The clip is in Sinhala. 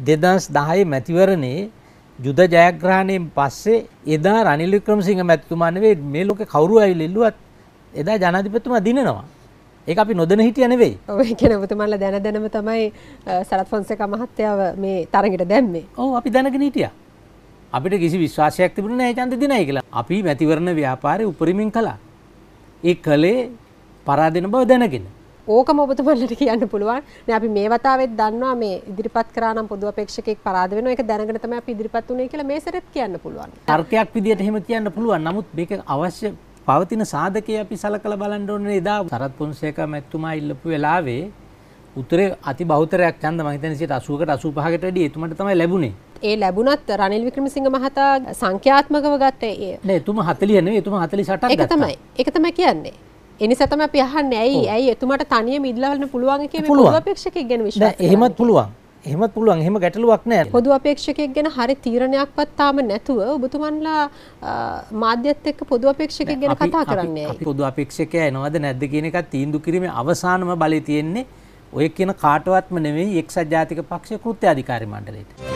දෙදස් දහයේ මැතිවරණේ යුද ජයග්‍රහණයෙන් පස්සේ එදා රනිල් වික්‍රමසිංහ මැතිතුමා නෙවෙයි මේ ලෝකේ කවුරු ඇවිල්ලිල්ලුවත් එදා ජනාධිපතිතුමා දිනනවා. ඒක අපි නොදැන හිටිය නෙවෙයි. ඔව් ඒ කියන්නේ ඔබතුමාලා දැන දැනම තමයි සරත් ෆොන්සේකා මහත්තයාව මේ තරඟට දැම්මේ. ඔව් අපි දැනගෙන හිටියා. අපිට කිසි විශ්වාසයක් තිබුණේ නැහැ ඡන්ද දිනයි කියලා. අපි මැතිවරණ ව්‍යාපාරේ උපරිමෙන් කළා. ඒ කලේ පරාදින බව දැනගෙන. ඕක මොබතුමන්ලට කියන්න පුළුවන් නෑ අපි මේ වතාවෙත් දන්නවා මේ ඉදිරිපත් කරා නම් පොදු අපේක්ෂකෙක් පරාද වෙනවා ඒක දැනගෙන තමයි අපි ඉදිරිපත් වුණේ කියලා මේ සැරෙත් කියන්න පුළුවන්. තර්කයක් විදියට එහෙම කියන්න පුළුවන්. නමුත් මේක අවශ්‍ය පවතින සාධකය අපි සලකලා බලන්න ඕනේ එදා සරත් පොන්සේක මැතිතුමා ඉල්ලපු වෙලාවේ උතුරේ අති බහුතරයක් ඡන්ද මම හිතන්නේ 80කට 85කට වැඩි එතුමන්ට තමයි ලැබුණේ. ඒ ලැබුණත් රනිල් වික්‍රමසිංහ මහතා සංඛ්‍යාත්මකව ගත්තේ ඒ. නෑ එතුමා 40 නෙවෙයි එතුමා 48ක් ගත්තා. ඒක තමයි. ඒක තමයි කියන්නේ. එනිසා තමයි අපි අහන්නේ ඇයි ඇයි එතුමාට තනියම ඉදලා බලන්න පුළුවන් කියලා මේ පොදු අපේක්ෂකෙක් ගැන විශ්වාස කරනවා. එහෙමත් පුළුවන්. එහෙමත් පුළුවන් එහෙම ගැටලුවක් නෑ පොදු අපේක්ෂකයෙක් ගැන හරි තීරණයක්වත් තාම නැතුව ඔබතුමන්ලා මාධ්‍යත් එක්ක පොදු අපේක්ෂකයෙක් ගැන කතා කරන්නේ ඇයි පොදු අපේක්ෂකයා එනවද නැද්ද කියන එකත් තීන්දුව කිරීමේ අවසානම බලය තියෙන්නේ ඔය කියන කාටවත්ම නෙමෙයි එක්සත් ජාතික පක්ෂයේ කෘත්‍යාධිකාරී මණ්ඩලයට